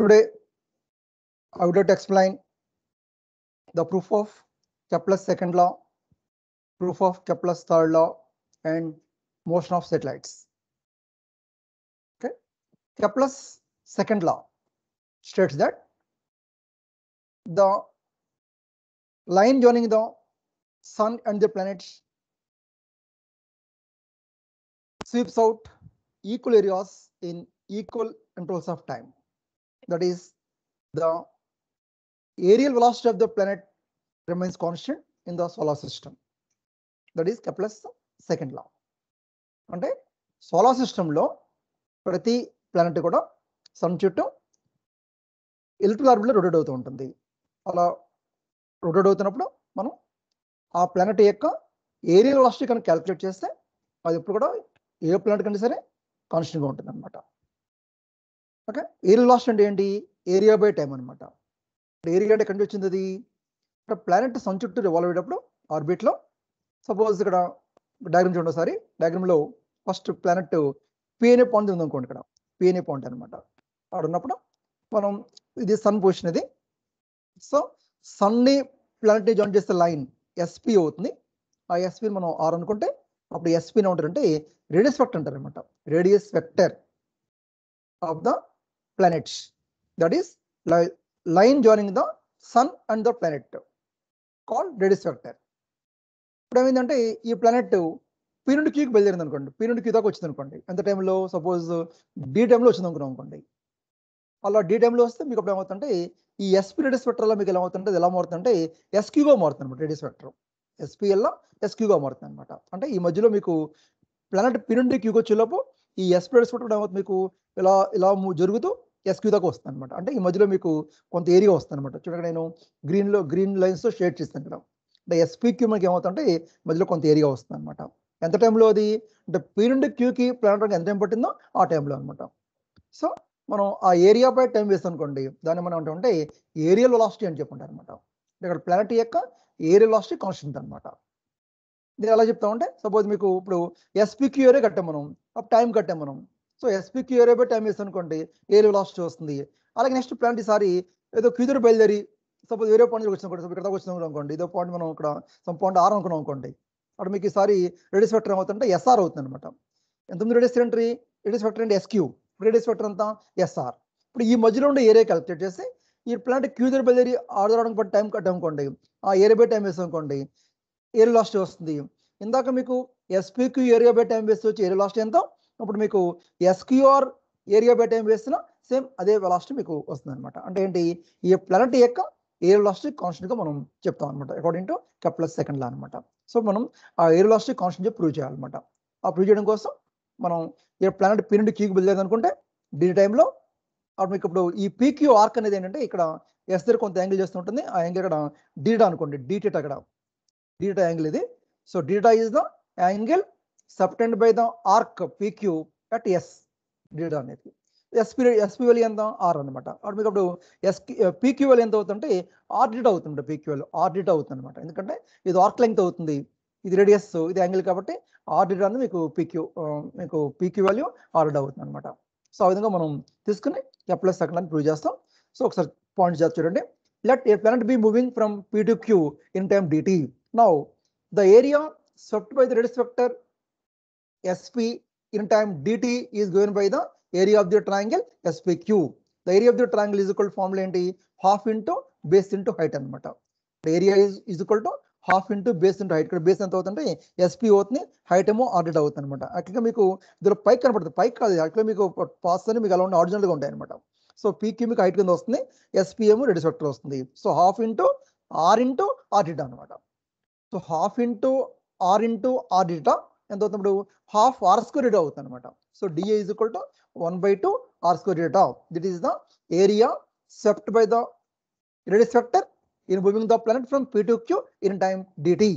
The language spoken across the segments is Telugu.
Today, I would like to explain the proof of Kepler's second law, proof of Kepler's third law, and motion of satellites. Okay, Kepler's second law states that the line joining the sun and the planets sweeps out equal areas in equal intervals of time. that is the aerial velocity of the planet remains constant in the solar system. That is Kepler's second law అంటే సోలార్ సిస్టంలో ప్రతి ప్లానెట్ కూడా సన్ చుట్టూ ఎలక్ట్రికల్ ఆర్బిట్లో రొటేట్ అవుతూ ఉంటుంది అలా రొటేట్ అవుతున్నప్పుడు మనం ఆ ప్లానెట్ యొక్క ఏరియల్ వెలాసిటీ కనుక క్యాలిక్యులేట్ చేస్తే అది ఎప్పుడు కూడా ఏ ప్లానెట్ కంటే సరే కాన్స్టెంట్గా ఉంటుంది అనమాట ఓకే ఏరియల్ లాస్ట్ అంటే ఏంటి ఏరియా బై టైం అనమాట ఏరియా అంటే ఎక్కడి వచ్చింది అది ప్లానెట్ సన్ చుట్టూ రివాల్వ్ అయ్యేటప్పుడు ఆర్బిట్లో సపోజ్ ఇక్కడ డయాగ్రామ్ చూడండి ఒకసారి డయాగ్రమ్లో ఫస్ట్ ప్లానెట్ పిఎన్ఏ పాయింట్ ఉంది అనుకోండి ఇక్కడ పిఎన్ఏ పాయింట్ అనమాట అక్కడ ఉన్నప్పుడు మనం ఇది సన్ పొజిషన్ ఇది సో సన్ని ప్లానెట్ని జాయిన్ చేసే లైన్ ఎస్పీ అవుతుంది ఆ ఎస్పీని మనం ఆర్ అనుకుంటే అప్పుడు ఎస్పీని ఉంటారంటే రేడియస్ వెక్టర్ అంటారు అనమాట radius vector of the planets. That is li line joining the sun and the planet called radius vector. ఇప్పుడు ఏమైందంటే ఈ ప్లానెట్ పీ నుండి క్యూకి బయలుదేరింది అనుకోండి పీ నుండి క్యూ దాకా వచ్చింది అనుకోండి ఎంత టైంలో సపోజ్ డి టైంలో వచ్చింది అనుకున్నాం అనుకోండి అలా డి టైంలో వస్తే మీకు అప్పుడు ఏమవుతుంటే ఈ ఎస్పి రేడియస్ వెక్టర్లో మీకు ఎలా అవుతుంటే ఎలా మారుతుంటే ఎస్క్యూగా మారుతుంది అనమాట రేడియస్ వెక్టర్ ఎస్పిఎల్లో ఎస్క్యూగా మారుతుంది అనమాట అంటే ఈ మధ్యలో మీకు ప్లానెట్ పీ నుండి క్యూకి వచ్చేలోపు ఈ ఎస్ కూడా పెట్టుకోవడం మీకు ఇలా ఇలా జరుగుతూ ఎస్క్యూ దాకా వస్తుంది అనమాట అంటే ఈ మధ్యలో మీకు కొంత ఏరియా వస్తుంది అనమాట చూడండి నేను గ్రీన్లో గ్రీన్ లైన్స్తో షేడ్ చేస్తాను ఇక్కడ అంటే ఎస్పీక్యూ మనకి ఏమవుతుందంటే మధ్యలో కొంత ఏరియా వస్తుంది అనమాట ఎంత టైంలో అది అంటే నుండి క్యూకి ప్లానెట్ ఎంత టైం పట్టిందో ఆ టైంలో అనమాట సో మనం ఆ ఏరియాపై టైం వేస్తాం అనుకోండి దాన్ని మనం ఏంటంటే ఏరియల్ వెలాసిటీ అని చెప్పుంటారు అనమాట ఇక్కడ ప్లానెట్ యొక్క ఏరియల్ వెలాసిటీ కాన్స్టెంట్ అనమాట నేను ఎలా ఉంటే సపోజ్ మీకు ఇప్పుడు క్యూరే కట్టాం మనం అప్పుడు టైం కట్టాం మనం సో క్యూరే బై టైం వేస్తాం అనుకోండి ఏలు లాస్ట్ వస్తుంది అలాగే నెక్స్ట్ ప్లాంట్ ఈసారి ఏదో క్యూదర్ బయలుదేరి సపోజ్ వేరే పాయింట్ వచ్చిన సపోజ్ ఇక్కడ వచ్చినాం అనుకోండి ఇదో పాయింట్ మనం ఇక్కడ సమ్ పాయింట్ ఆర్ అనుకున్నాం అనుకోండి అక్కడ మీకు ఈసారి రెడ్యూస్ ఫ్యాక్టర్ ఏమవుతుందంటే ఎస్ఆర్ అవుతుంది అనమాట ఎంతమంది రెడ్యూస్ ఎంట్రీ రెడ్యూస్ ఫ్యాక్టర్ అంటే ఎస్క్యూ రెడీస్ ఫ్యాక్టర్ అంతా ఎస్ఆర్ ఇప్పుడు ఈ మధ్యలో ఉండే ఏరియా కలెక్ట్ చేసి ఈ ప్లాంట్ క్యూదర్ బయలుదేరి ఆర్డర్ అవడానికి టైం కట్టాం అనుకోండి ఆ ఏరియా బై టైం వేసాం అనుకోండి ఏరియా లాస్ట్ వస్తుంది ఇందాక మీకు ఎస్పీక్యూ ఏరియా బై టైం వేస్ట్ వచ్చి ఏరియా లాస్ట్ ఎంత ఇప్పుడు మీకు ఎస్క్యూఆర్ ఏరియా బై టైం వేస్తున్నా సేమ్ అదే లాస్ట్ మీకు వస్తుంది అనమాట అంటే ఏంటి ఈ ప్లానెట్ యొక్క ఎయిర్ లాస్ట్ కాన్స్టెంట్ గా మనం చెప్తాం అనమాట according to Kepler's second law అనమాట సో మనం ఆ ఎయిర్ లాస్ట్ కాన్స్టెంట్ ప్రూవ్ చేయాలన్నమాట ఆ ప్రూవ్ చేయడం కోసం మనం ఈ ప్లానెట్ పి నుండి క్యూకి బదిలేదు అనుకుంటే డీ టైంలో అప్పుడు మీకు ఇప్పుడు ఈ పీక్యూ ఆర్క్ అనేది ఏంటంటే ఇక్కడ ఎస్ దగ్గర కొంత యాంగిల్ చేస్తుంటుంది ఆ యాంగిల్ ఇక్కడ డీటా అనుకోండి డీటెట్ అక్కడ డీటా యాంగిల్ ఇది so d theta is the angle subtend by the arc PQ at S d theta అనేది ఎస్పీ ఎస్పీ వెల్ ఎంత ఆర్ అనమాట అప్పుడు మీకు అప్పుడు ఎస్ పీక్యూ వెల్ ఎంత అవుతుందంటే ఆర్ అవుతుంది అవుతుందంట పీక్యూ వాల్యూ ఆర్ అవుతుంది అనమాట ఎందుకంటే ఇది ఆర్క్ లెంగ్త్ అవుతుంది ఇది రేడియస్ ఇది యాంగిల్ కాబట్టి ఆర్ అనేది మీకు పీక్యూ eh, మీకు పీక్యూ వాల్యూ ఆర్ అవుతుంది అనమాట సో ఆ విధంగా మనం తీసుకుని ఎఫ్ ప్లస్ సెకండ్ అని ప్రూవ్ చేస్తాం సో ఒకసారి పాయింట్ చేస్తా చూడండి let a planet be moving from P to Q in time dt Now, the area swept by the radius vector SP in time dt is given by the area of the triangle SPQ. The area of the triangle is equal to formula ఏంటి half into base into height అనమాట area is is equal to half into base into height ఇక్కడ బేస్ ఎంత అవుతుంటే ఎస్పీ అవుతుంది హైట్ ఏమో ఆర్డర్ అవుతుంది అనమాట అట్లా మీకు ఇందులో పైక్ కనపడుతుంది పైక్ కాదు అట్లా మీకు పాస్ అని మీకు అలా ఉండే ఆరిజినల్గా ఉంటాయి అనమాట సో పీక్యూ మీకు హైట్ కింద వస్తుంది ఎస్పీ ఏమో రెడ్యూస్ వెక్టర్ వస్తుంది so half into R into R d theta అనమాట so half into R into R d theta ఎంత అవుతుంది ఇప్పుడు హాఫ్ ఆర్ స్క్వేర్ డీటా అవుతుంది అనమాట so dA is equal to one by two R square d theta that is the area swept by the radius vector in moving the planet from P to Q in time dt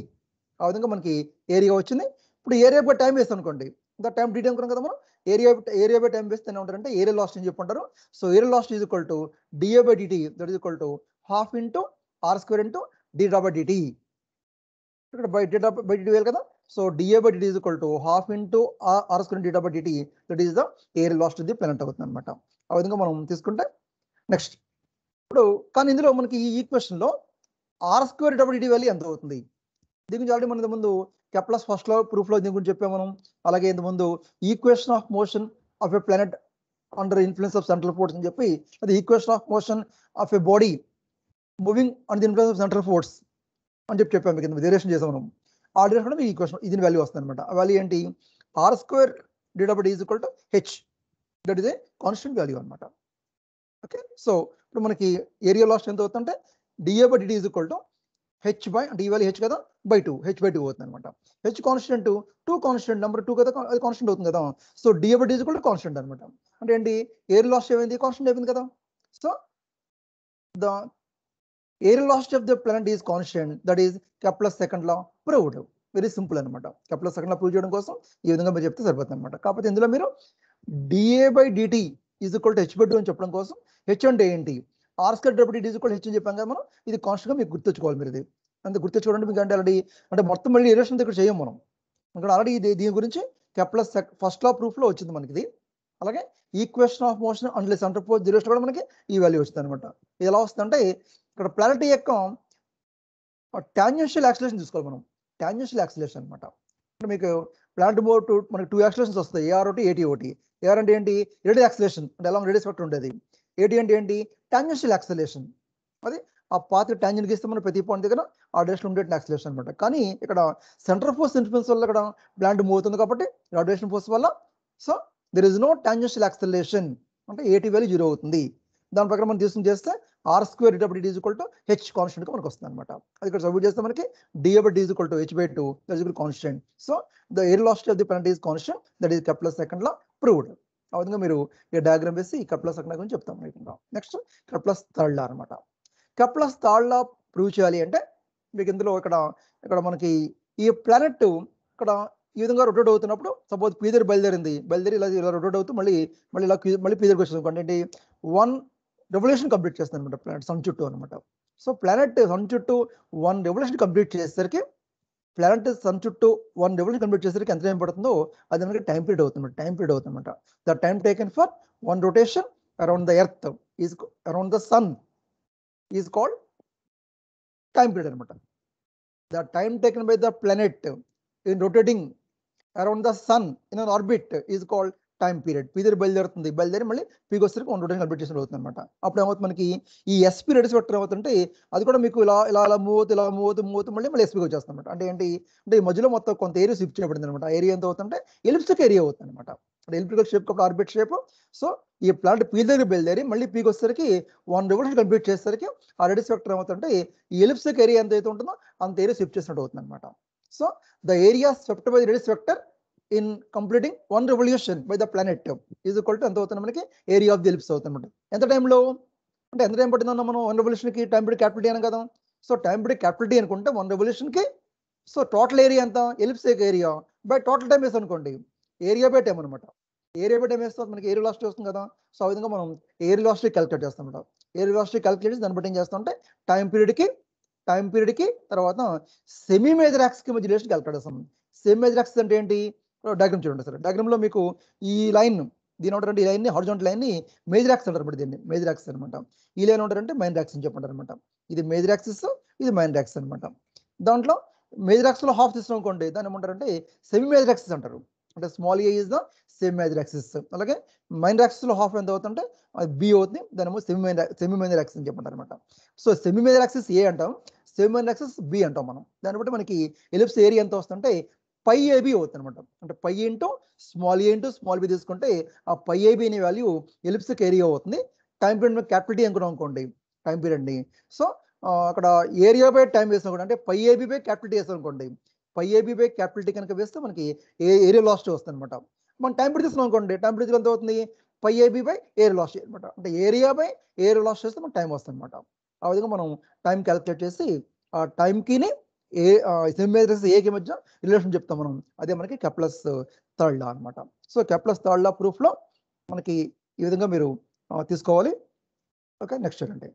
ఆ విధంగా మనకి ఏరియా వచ్చింది ఇప్పుడు ఏరియా బై టైం వేస్తాం అనుకోండి ఇంకా టైం డీటీ అనుకున్నాం కదా మనం ఏరియా ఏరియా బై టైం వేస్తే ఉంటారంటే ఏరియా లాస్ట్ అని చెప్పుంటారు so areal last is equal to dA by dt that is equal to half into R square into d by dt ఇక్కడ బై డేటా బై డిటీ వేయాలి కదా so dA by dt equal to half into R square d theta by dt that is the areal last the planet అవుతుంది అనమాట ఆ విధంగా మనం తీసుకుంటే నెక్స్ట్ ఇప్పుడు కానీ ఇందులో మనకి ఈ ఈక్వేషన్లో R square d theta by dt value ఎంత అవుతుంది దీని గురించి ఆల్రెడీ మన ముందు కెప్లస్ ఫస్ట్లో ప్రూఫ్లో దీని గురించి చెప్పాం మనం అలాగే ఇంతకుముందు equation of motion of a planet under influence of central force అని చెప్పి అది equation of motion of a body moving and influence of central force అని చెప్పి చెప్పాము కింద డెరివేషన్ చేసాం మనం ఆ డిరేషన్ కూడా మీకు ఈ క్వశ్చన్ ఇది వాల్యూ వస్తుంది అనమాట వాల్యూ ఏంటి R square DWT is equal to H that is a constant value అనమాట ఓకే సో ఇప్పుడు మనకి ఏరియా లాస్ట్ ఎంత అవుతుందంటే dA by dt is equal to H by అంటే ఈ వాల్యూ హెచ్ కదా by two H by two అవుతుంది అనమాట H constant two constant number two కదా అది కాన్స్టెంట్ అవుతుంది కదా so dA by d is equal to constant అనమాట అంటే ఏంటి ఏరియా లాస్ట్ ఏమైంది కాన్స్టెంట్ అయిపోయింది కదా so the areal last of the planet is constant that is Kepler's second law proved very simple అనమాట కెప్లస్ సెకండ్ లా ప్రూవ్ చేయడం కోసం ఈ విధంగా మీరు చెప్తే సరిపోతుంది అనమాట కాకపోతే ఇందులో మీరు dA by dt is equal to H by అని చెప్పడం కోసం హెచ్ అంటే ఏంటి ఆర్స్కర్ డెప్యూటీ ఈజ్ ఈక్వల్ హెచ్ అని చెప్పాం కదా మనం ఇది గా మీకు గుర్తుంచుకోవాలి మీరు ఇది అంత గుర్తుంచుకోవడానికి మీకు అంటే ఆల్రెడీ అంటే మొత్తం మళ్ళీ రిలేషన్ దగ్గర చేయం మనం ఇక్కడ ఆల్రెడీ ఇది దీని గురించి కెప్లస్ ఫస్ట్ లా ప్రూఫ్ లో వచ్చింది మనకి ఇది అలాగే equation of motion and central force zero కూడా మనకి ఈ వాల్యూ వచ్చింది అనమాట ఎలా వస్తుందంటే ఇక్కడ ప్లానెటరీ యొక్క టాంజెన్షియల్ యాక్సిలేషన్ తీసుకోవాలి మనం టాంజెన్షియల్ యాక్సిలేషన్ అనమాట అంటే మీకు ప్లానెట్ బోర్డ్ మనకి టూ యాక్సిలేషన్స్ వస్తాయి ఏఆర్ ఒకటి ఏటీ ఒకటి ఏఆర్ అంటే ఏంటి రెడీ యాక్సిలేషన్ అంటే ఎలా రెడీ స్పెక్టర్ ఉండేది ఏటీ అంటే ఏంటి టాంజెన్షియల్ యాక్సిలేషన్ అది ఆ పాత్ర టాంజెంట్ గీస్తే మనం ప్రతి పాయింట్ దగ్గర ఆ డైరెక్షన్ ఉండే యాక్సిలేషన్ అనమాట కానీ ఇక్కడ సెంటర్ ఫోర్స్ ఇన్ఫ్లుయెన్స్ వల్ల ఇక్కడ ప్లాంట్ మూవ్ అవుతుంది కాబట్టి రాడియేషన్ ఫోర్స్ వల్ల so there is no tangential acceleration అంటే ఏటీ వాల్యూ జీరో అవుతుంది దాని ప్రకారం మనం తీసుకుని చేస్తే ఆర్ స్క్వేర్ ఇటప్పుడు ఇట్ ఈక్వల్ టు హెచ్ కాన్స్టెంట్గా మనకు వస్తుంది అనమాట అది ఇక్కడ సబ్మిట్ చేస్తే మనకి డి డీజ్ d equal to H by two that equal constant so the areal last of the penalty is constant that is Kepler's సెకండ్లో ప్రూవ్డ్ ఆ విధంగా మీరు ఈ డయాగ్రామ్ వేసి ఈ కప్ల సెకండ్ గురించి చెప్తాం అనుకుంటాం నెక్స్ట్ కప్లస్ థర్డ్ లా అనమాట కప్లస్ థర్డ్ లా ప్రూవ్ చేయాలి అంటే మీకు ఇందులో ఇక్కడ ఇక్కడ మనకి ఈ ప్లానెట్ ఇక్కడ ఈ విధంగా రొటేట్ అవుతున్నప్పుడు సపోజ్ పీదర్ బయలుదేరింది బయలుదేరి ఇలా ఇలా రొటేట్ అవుతూ మళ్ళీ మళ్ళీ ఇలా మళ్ళీ పీదర్కి వచ్చింది అనుకోండి వన్ రెవల్యూషన్ కంప్లీట్ చేస్తుంది అనమాట ప్లానెట్ సన్ చుట్టూ అనమాట సో ప్లానెట్ సన్ చుట్టూ వన్ రెవల్యూషన్ కంప్లీట్ చేసేసరికి ప్లానెట్ సన్ చుట్టూ వన్ రెవల్యూషన్ కంప్లీట్ చేసేసరికి ఎంత టైం పడుతుందో అది మనకి టైం పీరియడ్ అవుతుంది టైం పీరియడ్ అవుతుందన్నమాట the time taken for one rotation around the earth is around the sun is called time period అనమాట the time taken by the planet in rotating around the sun in an orbit is called time period P దగ్గర బయలుదేరుతుంది బయలుదేరి మళ్ళీ పీకి వస్తే వన్ రొటేషన్ కంప్లీట్ చేసిన అవుతుంది అనమాట అప్పుడు ఏమవుతుంది మనకి ఈ ఎస్పీ రెడ్స్ పెట్టడం అవుతుంటే అది కూడా మీకు ఇలా ఇలా ఇలా మూవ్ ఇలా మూవ్ మూవ్ మళ్ళీ మళ్ళీ ఎస్పీకి వచ్చేస్తుంది అనమాట అంటే ఏంటి అంటే ఈ మధ్యలో మొత్తం కొంత ఏరియా షిఫ్ట్ చేయబడింది అనమాట ఏరియా ఎంత అవుతుందంటే ఎలిప్టిక్ ఏరియా అవుతుంది అనమాట అంటే ఎలిప్టికల్ షేప్ కాబట్టి ఆర్బిట్ షేప్ సో ఈ ప్లాంట్ పీ దగ్గర బయలుదేరి మళ్ళీ పీకి వచ్చేసరికి వన్ రెవల్యూషన్ కంప్లీట్ చేసేసరికి ఆ రెడీస్ వెక్టర్ అవుతుంటే ఈ ఎలిప్సిక్ ఏరియా ఎంత అయితే ఉంటుందో అంత ఏరియా షిఫ్ట్ చేసినట్టు అవుతుంది అనమాట so the area swept by radius vector in completing one revolution by the planet is కొట్టు ఎంత అవుతుంది మనకి ఏరియా ఆఫ్ ది అవుతుంది అనమాట ఎంత టైంలో అంటే ఎంత టైం అన్న మనం వన్ రెవల్యూషన్కి టైం పడి క్యాపిటల్ అని కదా సో టైం పడి క్యాపిటల్ అనుకుంటే వన్ రెవల్యూషన్కి సో టోటల్ ఏరియా ఎంత ellipse area by total time వేస్తాం అనుకోండి ఏరియా బై టైం అనమాట ఏరియా బై టైం వేస్తే మనకి ఏరియా లాస్ట్ వస్తుంది కదా సో ఆ విధంగా మనం ఏరియా లాస్ట్ క్యాలిక్యులేట్ చేస్తాం అనమాట ఏరియా లాస్ట్ క్యాలిక్యులేట్ చేసి దాన్ని బట్టి ఏం చేస్తామంటే టైం పీరియడ్కి టైం పీరియడ్కి తర్వాత సెమీ మేజర్ యాక్స్కి మధ్య రిలేషన్ క్యాలిక్యులేట్ చేస్తాం సెమీ మేజర్ యాక్స్ అంటే ఏంటి డయాగ్రామ్ చూడండి సార్ డయాగ్రామ్లో మీకు ఈ లైన్ దీని ఉంటారు ఈ లైన్ని హార్జోంట్ లైన్ని మేజర్ యాక్సిస్ అంటారు దీన్ని మేజర్ యాక్సిస్ అనమాట ఈ లైన్ ఉంటారంటే మైనర్ యాక్సిస్ అని చెప్పంటారు అనమాట ఇది మేజర్ యాక్సిస్ ఇది మైనర్ యాక్సిస్ అనమాట దాంట్లో మేజర్ యాక్సిస్లో హాఫ్ తీసుకున్నాం అనుకోండి దాన్ని ఏమంటారంటే సెమీ మేజర్ యాక్సిస్ అంటారు అంటే small a is the semi major axis అలాగే మైనర్ యాక్సిస్లో హాఫ్ ఎంత అవుతుందంటే అది బి అవుతుంది దాని semi minor semi major axis అని చెప్పంటారు అనమాట so semi major axis a అంటాం సెమీ మైనర్ యాక్సిస్ బి అంటాం మనం దాన్ని బట్టి మనకి ఎలిప్స్ ఏరియా ఎంత వస్తుంటే పై ఏబి అవుతుంది అనమాట అంటే పై ఏంటో స్మాల్ ఏ ఏంటో స్మాల్ బి తీసుకుంటే ఆ పై ఏబి అనే వాల్యూ ఎలిప్స్కి ఏరియా అవుతుంది టైం పీరియడ్ మీద క్యాపిటల్ టీ అనుకున్నాం అనుకోండి టైం పీరియడ్ని సో అక్కడ ఏరియా బై టైం వేసాం కూడా అంటే pi ab by capital T వేసాం అనుకోండి pi ab by capital T కనుక వేస్తే మనకి ఏ ఏరియా లాస్ట్ వస్తుంది అనమాట మనం టైం పీరియడ్ తీసుకున్నాం అనుకోండి టైం పీరియడ్ ఎంత అవుతుంది pi ab by area last అనమాట అంటే ఏరియా బై ఏరియా లాస్ట్ చేస్తే మనకు టైం వస్తుంది అనమాట ఆ విధంగా మనం టైం క్యాలిక్యులేట్ చేసి ఆ టైంకిని ఏ సెమిమెట్రిక్స్ ఏకి మధ్య రిలేషన్ చెప్తాం మనం అదే మనకి కెప్లస్ థర్డ్ లా అనమాట సో కెప్లస్ థర్డ్ లా ప్రూఫ్లో మనకి ఈ విధంగా మీరు తీసుకోవాలి ఓకే నెక్స్ట్ చూడండి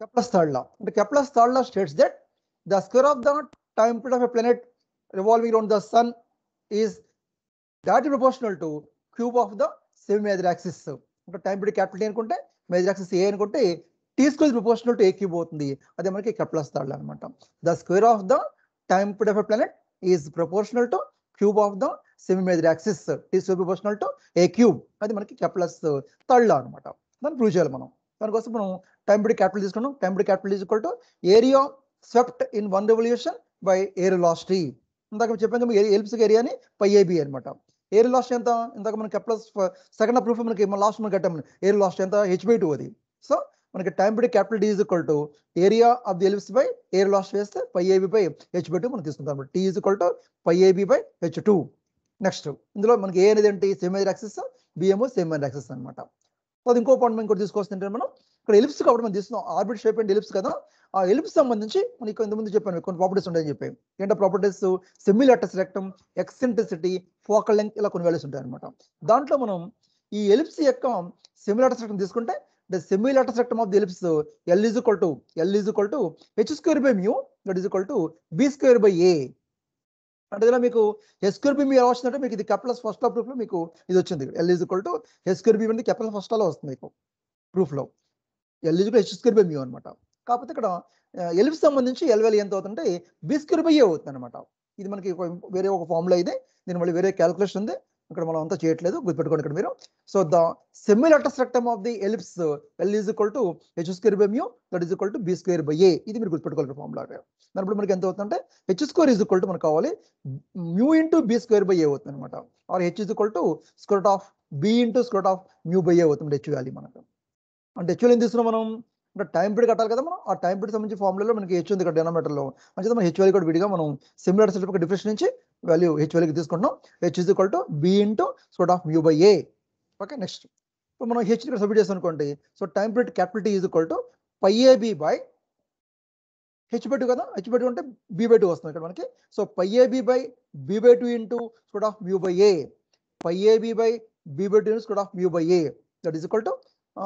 కెప్లస్ థర్డ్ లా అంటే Kepler's third law states that the square of the time period of a planet revolving round the sun is that proportional to cube of the semi major axis అంటే టైం పీరియడ్ క్యాపిటల్ అనుకుంటే మేజర్ యాక్సిస్ ఏ అనుకుంటే టీ స్క్వేర్ ప్రపోర్షనల్ టు ఏకి పోతుంది అదే మనకి కెప్లస్ థర్డ్ అనమాట the square of the time to def planet is proportional to cube of the semi major axis tea square proportional to a cube అది మనకి కెప్లస్ థర్డ్ లా అనమాట దాన్ని ప్రూవ్ చేయాలి మనం దానికోసం మనం టైం పిడి క్యాపిటల్ తీసుకున్నాం time period capital is to area swept in one revolution by air లాస్ట్రీ ఇందాక చెప్పాక ఎలిప్స్ ఏరియాని పై ఏబి అనమాట ఎయిర్ లాస్ట్ ఎంత ఇందాక మనం కెప్లస్ సెకండ్ ప్రూఫ్ మనకి లాస్ట్ మనం కట్టాము ఎయిర్ లాస్ట్ ఎంత హెచ్ బై టూ అది సో మనకి టైం పెట్టి capital D is equal to area of the ellipse by air loss వేస్తే pi ab by h by two మనకి ఇస్తుంది T is equal to pi ab by h two next ఇందులో మనకి ఏ అనేది ఏంటి సెమేజర్ యాక్సెస్ బిఎంఓ సెమేజర్ యాక్సెస్ అనమాట అది ఇంకో పాయింట్ మనం ఇంకోటి తీసుకొస్తుంటే మనం ఇక్కడ ఎలిప్స్ కాబట్టి మనం తీసుకున్నాం ఆర్బిట్ షేప్ అండ్ ఎలిప్స్ కదా ఆ ఎలిప్స్ సంబంధించి మనకి ఇంతకుముందు చెప్పాను కొన్ని ప్రాపర్టీస్ ఉంటాయని చెప్పి ఏంటంటే properties semi latus rectum eccentricity focal length ఇలా కొన్ని వాల్యూస్ ఉంటాయి అనమాట దాంట్లో మనం ఈ ఎలిప్స్ యొక్క సెమిలేటర్ రెక్టం తీసుకుంటే అంటే semilateral septum of the ellipse L is equal to L is to h square by by mu that is equal to b square by a అంటే ఇలా మీకు హెస్క్యూర్ బి మీరు ఎలా వచ్చిందంటే మీకు ఇది కెప్లస్ ఫస్ట్ లా ప్రూఫ్ లో మీకు ఇది వచ్చింది L is equal to h square b అంటే కెప్లస్ ఫస్ట్ లో వస్తుంది మీకు ప్రూఫ్ లో L is h square by mu అనమాట కాకపోతే ఇక్కడ ఎల్ఫ్ సంబంధించి ఎల్ వెల్ ఎంత అవుతుందంటే బి స్క్యూర్ బై ఏ అవుతుంది అనమాట ఇది మనకి వేరే ఒక ఫార్ములా ఇది దీని మళ్ళీ వేరే క్యాల్కులేషన్ ఉంది ఇక్కడ మనం అంతా చేయట్లేదు గుర్తుపెట్టుకోండి ఇక్కడ మీరు so the semi latus rectum of the ellipse L is equal to h square by mu that is equal to b square by a ఇది మీరు గుర్తుపెట్టుకోవాలి లాగా దానిప్పుడు మనకి ఎంత అవుతుందంటే h square is equal to మనకు కావాలి mu into b square by a అవుతుంది అనమాట or h is equal to square of b into square of mu by a అవుతుంది హెచ్ వాల్యూ మనకు అంటే హెచ్ఎల్ ఏం తీసుకున్నాం మనం అంటే టైం పీరియడ్ కట్టాలి కదా మనం ఆ టైం పీరియడ్ సంబంధించి ఫార్ములాలో మనకి హెచ్ ఉంది ఇక్కడ డినామీటర్లో మంచిది మనం హెచ్ వాల్యూ కూడా విడిగా మనం సిమిలర్ సెల్ఫ్ డిఫరెన్స్ నుంచి వాల్యూ హెచ్ వాల్యూకి తీసుకుంటాం h is equal to b into square root of u by a okay next ఇప్పుడు మనం హెచ్ ఇక్కడ సబ్మిట్ చేస్తాం అనుకోండి so time period capital T is equal to pi ab by h by two కదా హెచ్ బై టూ అంటే బి బై టూ వస్తుంది ఇక్కడ మనకి so pi ab by b by two into square root of u by A pi ab by b by two square root of u by a that is equal to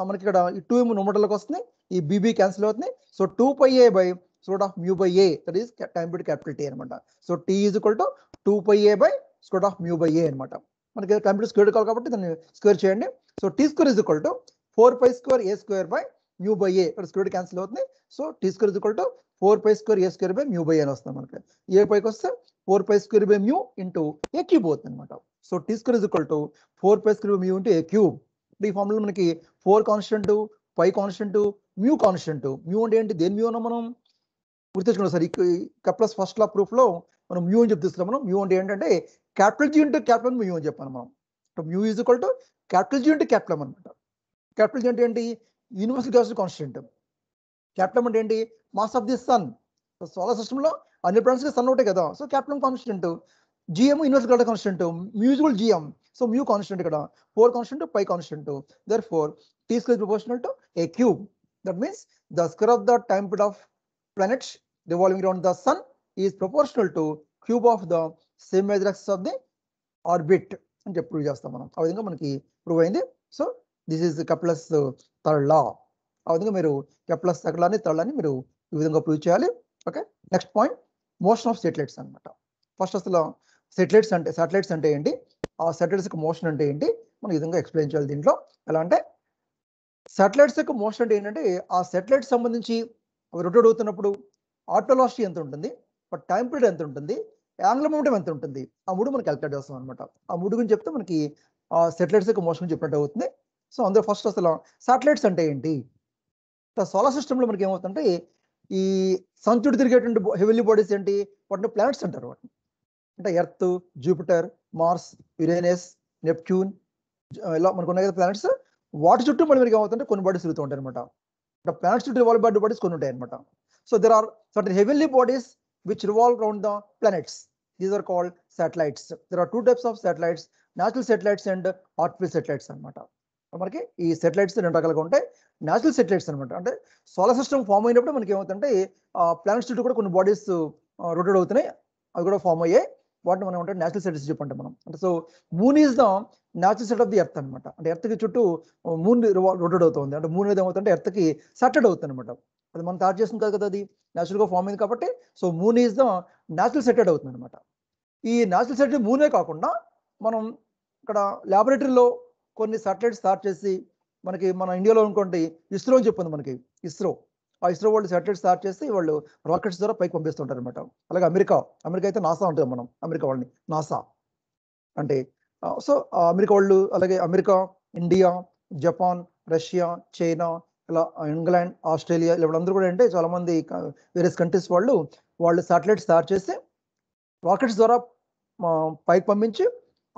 మనకి ఇక్కడ ఈ టూ ఎమ్ నోమటల్లోకి వస్తుంది ఈ బీబీ క్యాన్సిల్ అవుతుంది so two pi a by square of mu by a that is time period capital T అనమాట so T is equal to two pi a by square of mu by a అనమాట మనకి కంప్యూటర్ స్క్వేర్ కావాలి కాబట్టి దాన్ని స్క్వేర్ చేయండి so T square is equal to four pi square a square by mu by a ఇక్కడ స్క్వేర్ క్యాన్సిల్ అవుతుంది so T square is equal to four pi square a square by mu by అని వస్తుంది మనకి ఏ పైకి వస్తే four pi square by mu into a cube అవుతుంది అనమాట so T square is equal to four pi square by mu into a cube ఈ ఫార్ములా మనకి four constant pi constant mu constant mu అంటే ఏంటి దేని మ్యూ అన్నా మనం గుర్తించుకున్నాం సార్ కప్లస్ ఫస్ట్ లా ప్రూఫ్లో మనం మ్యూ అని చెప్తున్నాం మనం మ్యూ అంటే ఏంటంటే క్యాపిటల్ జీ అంటే క్యాపిటల్ మ్యూ అని చెప్పాను మనం mu is equal to capital G అంటే క్యాపిటల్ అనమాట క్యాపిటల్ జీ అంటే ఏంటి యూనివర్సల్ గ్యాస్ కాన్స్టెంట్ క్యాపిటల్ అంటే ఏంటి mass of the sun solar system లో అన్ని ప్లానెట్స్కి సన్ ఒకటే కదా so capital constant GM inverse grad constant mu's GM so mu constant ఇక్కడ four constant pi constant therefore T square proportional to a cube that means the square of the time period of planets revolving around the sun is proportional to cube of the same major axis of the అని చెప్పి ప్రూవ్ చేస్తాం మనం ఆ విధంగా మనకి ప్రూవ్ అయింది so this is Kepler's third law ఆ విధంగా మీరు కప్లస్ థర్డ్ లాని థర్డ్ లాని మీరు ఈ విధంగా ప్రూవ్ చేయాలి okay next point motion of satellites అనమాట ఫస్ట్ అసలు సెటిలైట్స్ అంటే సాటిలైట్స్ అంటే ఏంటి ఆ సాటిలైట్స్ యొక్క మోషన్ అంటే ఏంటి మనం విధంగా ఎక్స్ప్లెయిన్ చేయాలి దీంట్లో ఎలా అంటే సాటిలైట్స్ యొక్క మోషన్ అంటే ఏంటంటే ఆ సాటిలైట్ సంబంధించి అవి రొటేట్ అవుతున్నప్పుడు ఆటోలాసిటీ ఎంత ఉంటుంది బట్ టైం పీరియడ్ ఎంత ఉంటుంది యాంగిల్ మూమెంటం ఎంత ఉంటుంది ఆ మూడు మనం క్యాలిక్యులేట్ చేస్తాం అనమాట ఆ మూడు గురించి చెప్తే మనకి ఆ సెటిలైట్స్ యొక్క మోషన్ చెప్పినట్టు అవుతుంది సో అందులో ఫస్ట్ అసలు సాటిలైట్స్ అంటే ఏంటి సోలార్ సిస్టంలో మనకి ఏమవుతుందంటే ఈ సంచుడు తిరిగేటువంటి హెవెన్లీ బాడీస్ ఏంటి వాటిని ప్లానెట్స్ అంటారు వాటిని అంటే Earth Jupiter Mars Uranus Neptune ఇలా మనకు ఉన్నాయి కదా ప్లానెట్స్ వాటి చుట్టూ మళ్ళీ మీరు ఏమవుతుంటే కొన్ని బాడీస్ తిరుగుతూ ఉంటాయి అనమాట అంటే ప్లానెట్స్ చుట్టూ రివాల్వ్ బాడీ బాడీస్ కొన్ని ఉంటాయి అనమాట so there are certain heavenly bodies which revolve round the planets these are called satellites there are two types of satellites natural satellites and artificial satellites అనమాట మనకి ఈ సెటిలైట్స్ రెండు రకాలుగా ఉంటాయి న్యాచురల్ సెటిలైట్స్ అనమాట అంటే సోలార్ సిస్టమ్ ఫామ్ అయినప్పుడు మనకి ఏమవుతుంటే ప్లానెట్స్ చుట్టూ కూడా కొన్ని బాడీస్ రొటేట్ అవుతున్నాయి అవి కూడా ఫామ్ అయ్యాయి వాటిని మనం అంటే నేచురల్ సెట్ చెప్పంటే మనం అంటే so moon is the natural set of the Earth అనమాట అంటే ఎర్త్కి చుట్టూ మూన్ uh, రొటేట్ అవుతుంది అంటే మూన్ ఏది అవుతుందంటే ఎర్త్కి సటెడ్ అవుతుంది అనమాట అది మనం తయారు చేస్తుంది కాదు కదా అది నేచురల్గా ఫామ్ అయింది కాబట్టి so moon is the natural సెటెడ్ అవుతుంది అనమాట ఈ నేచురల్ సెటెడ్ మూనే కాకుండా మనం ఇక్కడ ల్యాబొరేటరీలో కొన్ని సాటిలైట్స్ తయారు చేసి మనకి మన ఇండియాలో అనుకోండి ఇస్రో అని చెప్పింది మనకి ఇస్రో ఆ ఇస్రో వాళ్ళు సాటిలైట్ స్టార్ట్ చేసి వాళ్ళు రాకెట్స్ ద్వారా పైకి పంపిస్తుంటారు అనమాట అలాగే అమెరికా అమెరికా అయితే నాసా ఉంటుంది మనం అమెరికా వాళ్ళని నాసా అంటే సో అమెరికా వాళ్ళు అలాగే America India Japan Russia China ఇలా ఇంగ్లాండ్ ఆస్ట్రేలియా ఇలా అందరూ కూడా అంటే చాలామంది వేరియస్ కంట్రీస్ వాళ్ళు వాళ్ళు సాటిలైట్స్ తయారు చేసి రాకెట్స్ ద్వారా పైకి పంపించి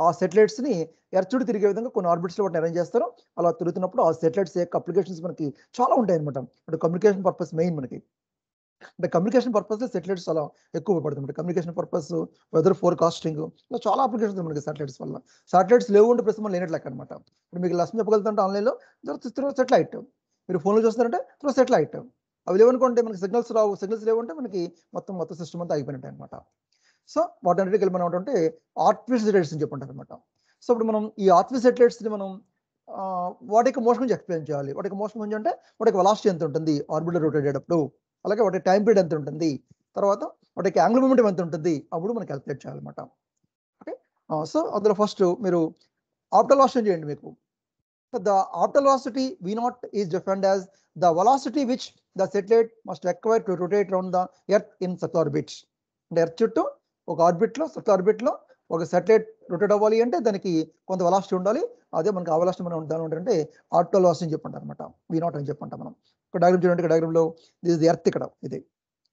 ఆ సెటిలైట్స్ని ఎర్చుడు తిరిగే విధంగా కొన్ని ఆర్బిట్స్లో లో అరేంజ్ చేస్తారు అలా తిరుగుతున్నప్పుడు ఆ సెటిలైట్స్ యొక్క అప్లికేషన్స్ మనకి చాలా ఉంటాయి అనమాట అంటే కమ్యూనికేషన్ పర్పస్ మెయిన్ మనకి అంటే కమ్యూనికేషన్ లో సెటిలైట్స్ చాలా ఎక్కువ ఉపయోగపడుతుంది కమ్యూనికేషన్ పర్పస్ వెదర్ ఫోర్కాస్టింగ్ ఇలా చాలా అప్లికేషన్స్ మనకి సాటిలైట్స్ వల్ల సాటిలైట్స్ లేవు ఉంటే ప్రస్తుతం మనం లేనట్లెక్క అనమాట ఇప్పుడు మీకు లక్ష్మి చెప్పగలుగుతుంటే ఆన్లైన్లో సెటిలైట్ మీరు ఫోన్లో చూస్తున్నారంటే త్రో సెటిలైట్ అవి లేవనుకుంటే మనకి సిగ్నల్స్ రావు సిగ్నల్స్ లేవంటే మనకి మొత్తం మొత్తం సిస్టమ్ అంతా అయిపోయినట్టు అనమాట సో వాటన్నిటికీ కలిపి మనం ఏంటంటే ఆర్టిఫిషియల్ సెటలైట్స్ అని చెప్పుంటారు అనమాట సో ఇప్పుడు మనం ఈ ఆర్టిఫిషియల్ సెటలైట్స్ని మనం వాటి యొక్క మోషన్ గురించి ఎక్స్ప్లెయిన్ చేయాలి వాటి యొక్క మోషన్ గురించి అంటే వాటి యొక్క వెలాసిటీ ఎంత ఉంటుంది ఆర్బిట్లో రోటేట్ అయ్యేటప్పుడు అలాగే వాటి టైం పీరియడ్ ఎంత ఉంటుంది తర్వాత వాటి యొక్క యాంగిల్ మూమెంట్ ఎంత ఉంటుంది అప్పుడు మనం క్యాల్కులేట్ చేయాలన్నమాట ఓకే సో అందులో ఫస్ట్ మీరు ఆప్టల్ వెలాసిటీ చేయండి మీకు the orbital v naught is defined as the velocity which the satellite must acquire to rotate round the Earth in సత్ బిట్స్ అంటే ఎర్త్ చుట్టూ ఒక ఆర్బిట్లో సర్త్ ఆర్బిట్లో ఒక సాటిలైట్ రొటేట్ అవ్వాలి అంటే దానికి కొంత వెలాసిటీ ఉండాలి అదే మనకి ఆ వెలాసిటీ మనం ఉండాలి ఉంటే ఆటో లాస్ అని చెప్పంటారు అనమాట వి నాట్ అని చెప్పంటాం మనం ఇక్కడ డయాగ్రామ్ చూడండి డయాగ్రామ్లో దిస్ ది ఎర్త్ ఇక్కడ ఇది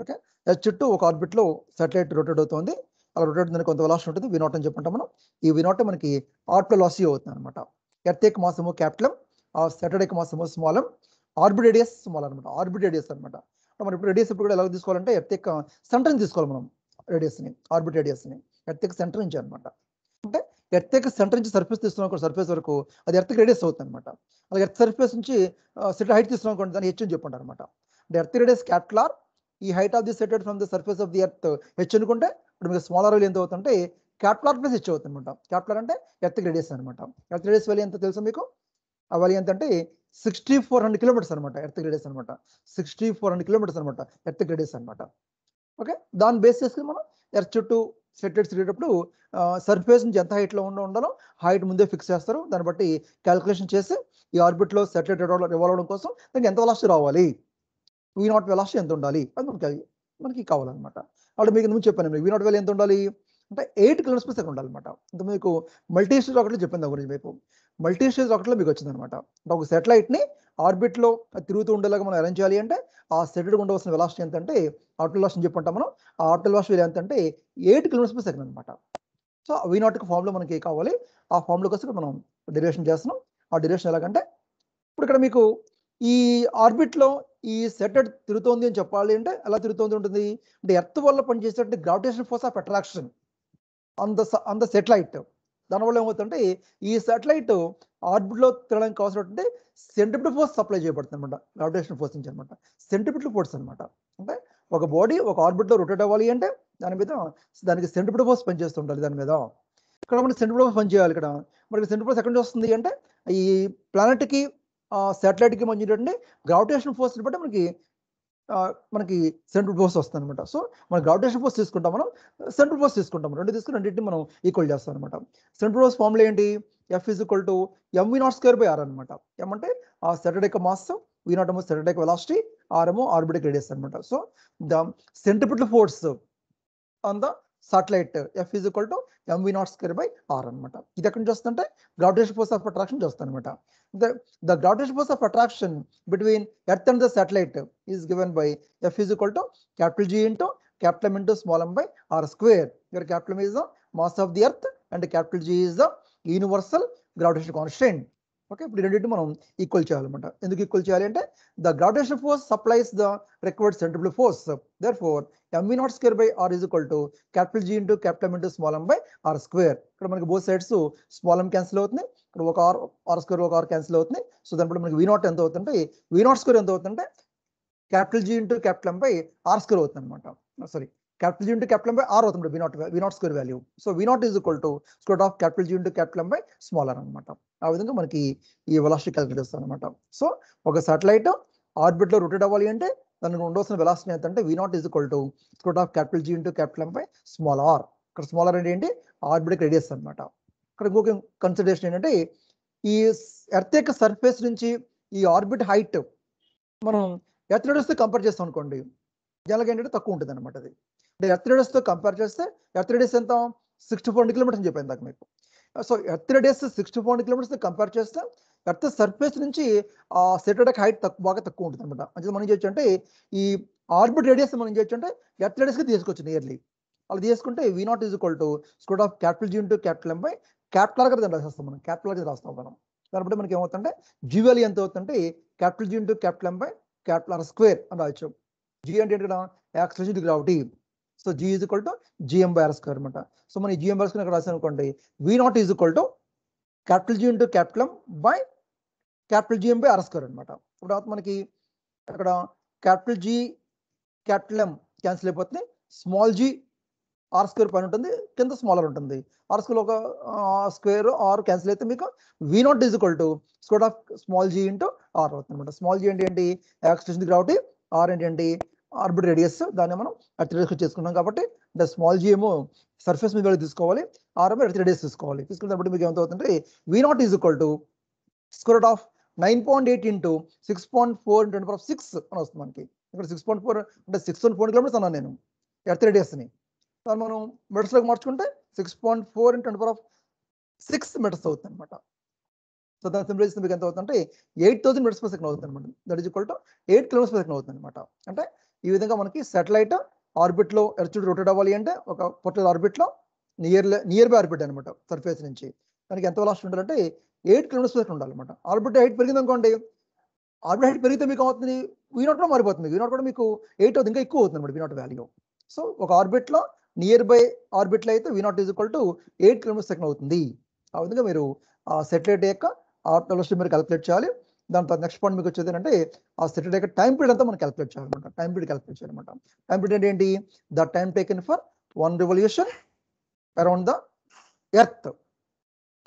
ఓకే ఎర్త్ చుట్టూ ఒక ఆర్బిట్లో సాటిలైట్ రొటేట్ అవుతుంది అలా రొటేట్ దానికి కొంత వెలాసిటీ ఉంటుంది వి నాట్ అని చెప్పంటాం మనం ఈ వి నాట్ మనకి ఆటో లాస్ అవుతుంది అనమాట ఎర్త్ ఎక్ మాసము క్యాపిటలం ఆ సాటర్డే మాసము స్మాలం ఆర్బిట్ రేడియస్ స్మాల్ అనమాట ఆర్బిట్ రేడియస్ అనమాట మనం ఇప్పుడు రేడియస్ ఇప్పుడు కూడా ఎలా తీసుకోవాలంటే ఎర్త్ ఎక్ సెంటర్ని తీసుకోవాలి మనం రేడియస్ని ఆర్బిట్ రేడియస్ని ఎర్త్కి సెంటర్ నుంచి అనమాట అంటే ఎర్త్కి సెంటర్ నుంచి సర్ఫేస్ తీసుకున్నాం ఒక సర్ఫేస్ వరకు అది ఎర్త్కి రేడియస్ అవుతుంది అనమాట అలాగే ఎర్త్ సర్ఫేస్ నుంచి సెట్ హైట్ తీసుకున్నాం అనుకోండి దాన్ని హెచ్ అని చెప్పుంటారు అనమాట అంటే ఎర్త్ రేడియస్ క్యాట్లార్ ఈ హైట్ ఆఫ్ ది సెటెడ్ from the surface of the Earth h అనుకుంటే ఇప్పుడు మీకు స్మాలర్ వెళ్ళి ఎంత అవుతుంటే క్యాప్లార్ ప్లస్ హెచ్ అవుతుంది అనమాట క్యాప్లార్ అంటే ఎర్త్ రేడియస్ అనమాట ఎర్త్ రేడియస్ వెళ్ళి ఎంత తెలుసు మీకు ఆ వాల్యూ ఎంత అంటే సిక్స్టీ ఫోర్ హండ్రెడ్ కిలోమీటర్స్ అనమాట ఎర్త్ గ్రేడియస్ అనమాట సిక్స్టీ ఫోర్ హండ్రెడ్ కిలోమీటర్స్ అనమాట ఎర్త్ గ్రేడియస్ అనమాట ఓకే దాని బేస్ చేసుకుని మనం ఎర్త్ చుట్టూ సెటిలైట్స్ తిరిగేటప్పుడు సర్ఫేస్ నుంచి ఎంత హైట్లో ఉండో ఉండాలో హైట్ ముందే ఫిక్స్ చేస్తారు దాన్ని బట్టి క్యాలిక్యులేషన్ చేసి ఈ ఆర్బిట్లో సెటిలైట్ రివాల్వ్ అవడం కోసం దానికి ఎంత వెలాసిటీ రావాలి వి నాట్ వెలాసిటీ ఎంత ఉండాలి అది మనకి మనకి కావాలన్నమాట అప్పుడు మీకు ముందు చెప్పాను వీ నాట్ వెల్ ఎంత ఉండాలి అంటే ఎయిట్ కిలోమీటర్స్ పర్ సెకండ్ ఉండాలన్నమాట ఇంత మీకు మల్టీ స్టేజ్ రాకెట్లో చెప్పింది దాని గురించి మీకు మల్టీ స్టేజ్ రాకెట్లో మీకు అనమాట ఒక సెటిలైట్ని ఆర్బిట్లో తిరుగుతూ ఉండేలాగా మనం అరేంజ్ చేయాలి అంటే ఆ సెటర్డ్ ఉండవలసిన వెలాసిటీ ఎంత అంటే ఆటో వెలాసిటీ అని మనం ఆ ఆటో వాషన్ ఎంత అంటే ఎయిట్ కిలోమీటర్స్ పర్ సెకండ్ అనమాట సో వి నాట్ ఫామ్లో మనకి కావాలి ఆ ఫామ్లో కోసం మనం డెరివేషన్ చేస్తున్నాం ఆ డెరివేషన్ ఎలాగంటే ఇప్పుడు ఇక్కడ మీకు ఈ ఆర్బిట్లో ఈ సెటెడ్ తిరుగుతోంది అని చెప్పాలి అంటే ఎలా తిరుగుతోంది ఉంటుంది అంటే ఎర్త్ వల్ల పనిచేసేటువంటి గ్రావిటేషన్ ఫోర్స్ ఆఫ్ అట్రాక్షన్ అంద ద ద సెటిలైట్ దానివల్ల ఏమవుతుందంటే ఈ సెటిలైట్ ఆర్బిట్లో తిరగడానికి అవసరం సెంట్రిపిటల్ ఫోర్స్ సప్లై చేయబడుతుంది అనమాట గ్రావిటేషన్ ఫోర్స్ నుంచి అనమాట సెంట్రిపిటల్ ఫోర్స్ అనమాట అంటే ఒక బాడీ ఒక ఆర్బిట్లో రొటేట్ అవ్వాలి అంటే దాని మీద దానికి సెంట్రిపిటల్ ఫోర్స్ ఉండాలి దాని మీద ఇక్కడ మనం సెంట్రిపిటల్ ఫోర్స్ పనిచేయాలి ఇక్కడ మనకి సెంట్రిపిటల్ ఫోర్స్ ఎక్కడ వస్తుంది అంటే ఈ ప్లానెట్కి శాటిలైట్కి మంచి గ్రావిటేషన్ ఫోర్స్ని బట్టి మనకి మనకి సెంట్రల్ ఫోర్స్ వస్తుంది అనమాట సో మనం గ్రావిటేషన్ ఫోర్స్ తీసుకుంటాం మనం సెంట్రల్ ఫోర్స్ తీసుకుంటాం రెండు తీసుకుని రెండింటిని మనం ఈక్వల్ చేస్తాం అనమాట సెంట్రల్ ఫోర్స్ ఫార్ములా ఏంటి F is equal to MV naught square by r అనమాట ఏమంటే ఆ సెటర్డే యొక్క మాస్ వి నాట్ ఏమో సెటర్డే యొక్క వెలాసిటీ ఆర్ ఏమో ఆర్బిటిక్ రేడియస్ అనమాట so the centripetal force on the satellite F is equal to MV naught square by r అనమాట ఇది ఎక్కడ నుంచి వస్తుందంటే గ్రావిటేషన్ ఫోర్స్ ఆఫ్ అట్రాక్షన్ చూస్తుంది అనమాట అంటే the gravitation force of attraction between Earth and the satellite is given by F is equal to capital G into capital into small m by are square ఇక్కడ capital is the mass of the Earth and capital G is the universal gravitation constant okay ఇప్పుడు రెండింటి మనం ఈక్వల్ చేయాలన్నమాట ఎందుకు ఈక్వల్ చేయాలి అంటే the gravitation force supplies the required centripetal force therefore m v naught square by r is equal to capital G into capital into small m by are square ఇక్కడ మనకి both sides small m cancel అవుతుంది ఇక్కడ ఒక ఆర్ ఆర్ స్క్వేర్ ఒక ఆర్ క్యాన్సిల్ అవుతుంది సో దానిపై మనకి వి నాట్ ఎంత అవుతుంటే వి నాట్ స్క్వేర్ ఎంత అవుతుందంటే capital G into capital M by are square అవుతుంది అనమాట sorry capital G into capital by R అవుతుంది V naught V naught square value so we naught is equal to square of capital G into capital by small R అనమాట ఆ విధంగా మనకి ఈ వెలాసిటీ క్యాలిక్యులేట్ చేస్తాం అనమాట సో ఒక సాటిలైట్ ఆర్బిట్లో రొటేట్ అవ్వాలి అంటే దానికి ఉండవలసిన వెలాసిటీ ఎంత అంటే V naught is equal to square root of capital G into capital M by small R ఇక్కడ స్మాల్ ఆర్ అంటే ఏంటి ఆర్బిట్ రేడియస్ అనమాట ఇక్కడ ఇంకొక కన్సిడరేషన్ ఏంటంటే ఈ ఎర్త్ యొక్క సర్ఫేస్ నుంచి ఈ ఆర్బిట్ హైట్ మనం ఎర్త్ రేడియస్తో కంపేర్ చేస్తాం అనుకోండి జనరల్గా ఏంటంటే తక్కువ ఉంటుంది అనమాట అది అంటే ఎర్త్ రేడియస్తో కంపేర్ చేస్తే ఎర్త్ రేడియస్ ఎంత సిక్స్టీ ఫోర్ కిలోమీటర్స్ చెప్పాను దాకా మీకు so earth radius sixty four kilometres compare చేస్తే ఎర్త్ సర్ఫేస్ నుంచి ఆ సెటర్డక్ హైట్ తక్కువ బాగా తక్కువ ఉంటుంది అనమాట అంటే మనం చేయొచ్చు అంటే ఈ ఆర్బిట్ రేడియస్ మనం చేయొచ్చు అంటే ఎర్త్ రేడియస్కి తీసుకోవచ్చు నియర్లీ అలా తీసుకుంటే V naught is equal to square root of capital G into capital M by capital కదా రాసేస్తాం మనం క్యాపిటల్ కదా రాస్తాం మనం దాన్ని బట్టి మనకి ఏమవుతుందంటే జీవాలీ ఎంత అవుతుందంటే capital G into capital M by capital R square అని రావచ్చు జీ అంటే acceleration to gravity so G is equal to G M by are square అనమాట సో మనం ఈ జిఎం బై స్క్వేర్ ఇక్కడ రాసాం అనుకోండి V naught is equal to capital G into capital by capital G M by are square అనమాట ఇప్పుడు మనకి అక్కడ capital G capital M cancel అయిపోతుంది స్మాల్ జీ ఆర్ స్క్వేర్ పైన ఉంటుంది కింద స్మాలర్ ఉంటుంది ఆర్ స్క్వేర్ ఒక స్క్వేర్ ఆర్ క్యాన్సిల్ అయితే మీకు V naught is equal to square of small G into R అవుతుంది అనమాట స్మాల్ జీ అంటే ఏంటి యాక్స్టేషన్ కాబట్టి ఆర్ ఏంటి ఆర్బిట్ రేడియస్ దాన్ని మనం ఎర్త్ రేడియస్ చేసుకున్నాం కాబట్టి ద స్మాల్ జీ ఏమో సర్ఫేస్ మీద తీసుకోవాలి ఆర్ఎం ఎర్త్ రేడియస్ తీసుకోవాలి తీసుకున్నప్పుడు మీకు ఎంత అవుతుంటే V naught is equal to square of nine point eight into six point four into twenty six అని వస్తుంది మనకి ఇక్కడ సిక్స్ పాయింట్ ఫోర్ అంటే సిక్స్ వన్ ఫోర్ కిలోమీటర్స్ అన్నాను నేను ఎర్త్ రేడియస్ని దాన్ని మనం మీటర్స్లోకి మార్చుకుంటే six point four into twenty of six metres అవుతుంది అనమాట సో దాని సింప్లిసిటీ మీకు ఎంత అవుతుందంటే eight thousand metres per second అవుతుంది అనమాట that is equal to eight kilometres per second అవుతుంది అనమాట అంటే ఈ విధంగా మనకి సెటిలైట్ ఆర్బిట్లో ఎర్చుడు రొటేట్ అవ్వాలి అంటే ఒక పొట్టల్ ఆర్బిట్లో నియర్ నియర్ బై ఆర్బిట్ అనమాట సర్ఫేస్ నుంచి దానికి ఎంత వెలాసిటీ ఉండాలంటే ఎయిట్ కిలోమీటర్స్ వరకు ఉండాలన్నమాట ఆర్బిట్ హైట్ పెరిగింది అనుకోండి ఆర్బిట్ హైట్ పెరిగితే మీకు అవుతుంది నాట్ కూడా మారిపోతుంది వీ నాట్ కూడా మీకు ఎయిట్ అవుతుంది ఇంకా ఎక్కువ అవుతుంది అనమాట వీనాట్ వాల్యూ సో ఒక ఆర్బిట్లో నియర్ బై ఆర్బిట్లో అయితే naught is equal to eight kilometres second అవుతుంది ఆ విధంగా మీరు ఆ సెటిలైట్ యొక్క ఆర్బిట్ వెలాసిటీ మీరు కాలిక్యులేట్ చేయాలి దాని తర్వాత నెక్స్ట్ పాయింట్ మీకు వచ్చేది ఏంటంటే ఆ సెటిల్ అయ్యే టైం పీరియడ్ అంతా మనం క్యాలిక్యులేట్ చేయాలన్నమాట టైం పీరియడ్ క్యాలిక్యులేట్ చేయాలన్నమాట టైం పీరియడ్ ఏంటి the time taken for one revolution around the earth